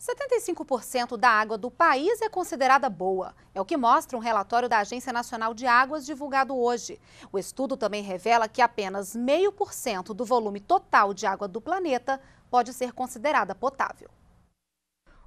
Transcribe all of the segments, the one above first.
75% da água do país é considerada boa. É o que mostra um relatório da Agência Nacional de Águas divulgado hoje. O estudo também revela que apenas 0,5% do volume total de água do planeta pode ser considerada potável.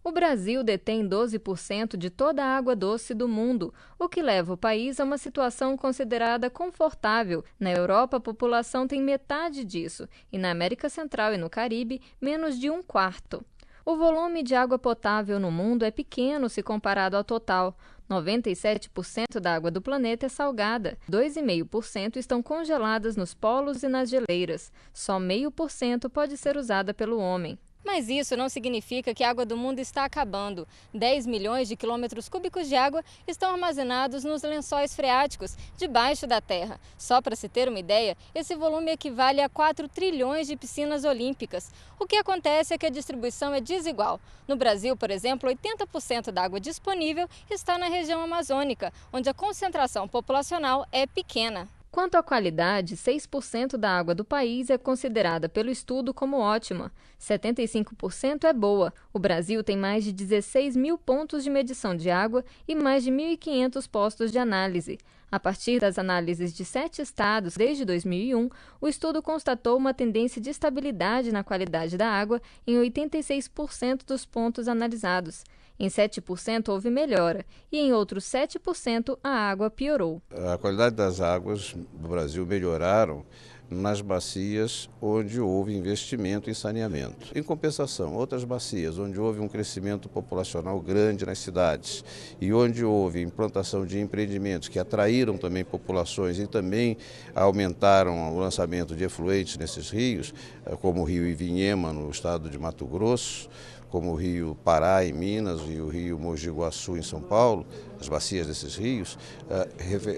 O Brasil detém 12% de toda a água doce do mundo, o que leva o país a uma situação considerada confortável. Na Europa, a população tem metade disso, e na América Central e no Caribe, menos de um quarto. O volume de água potável no mundo é pequeno se comparado ao total. 97% da água do planeta é salgada, 2,5% estão congeladas nos polos e nas geleiras, só 0,5% pode ser usada pelo homem. Mas isso não significa que a água do mundo está acabando. 10 milhões de quilômetros cúbicos de água estão armazenados nos lençóis freáticos, debaixo da terra. Só para se ter uma ideia, esse volume equivale a 4 trilhões de piscinas olímpicas. O que acontece é que a distribuição é desigual. No Brasil, por exemplo, 80% da água disponível está na região amazônica, onde a concentração populacional é pequena. Quanto à qualidade, 6% da água do país é considerada pelo estudo como ótima, 75% é boa. O Brasil tem mais de 16 mil pontos de medição de água e mais de 1.500 postos de análise. A partir das análises de sete estados desde 2001, o estudo constatou uma tendência de estabilidade na qualidade da água em 86% dos pontos analisados. Em 7% houve melhora e em outros 7% a água piorou. A qualidade das águas do Brasil melhoraram nas bacias onde houve investimento em saneamento. Em compensação, outras bacias onde houve um crescimento populacional grande nas cidades e onde houve implantação de empreendimentos que atraíram também populações e também aumentaram o lançamento de efluentes nesses rios, eh, como o rio Ivinhema no estado de Mato Grosso, como o rio Pará em Minas e o rio Mogi Guaçu em São Paulo, as bacias desses rios, eh,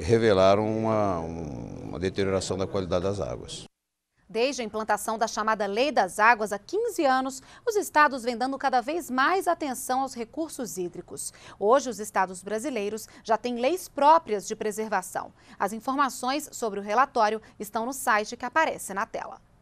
revelaram uma, uma deterioração da qualidade das águas. Desde a implantação da chamada Lei das Águas há 15 anos, os estados vêm dando cada vez mais atenção aos recursos hídricos. Hoje, os estados brasileiros já têm leis próprias de preservação. As informações sobre o relatório estão no site que aparece na tela.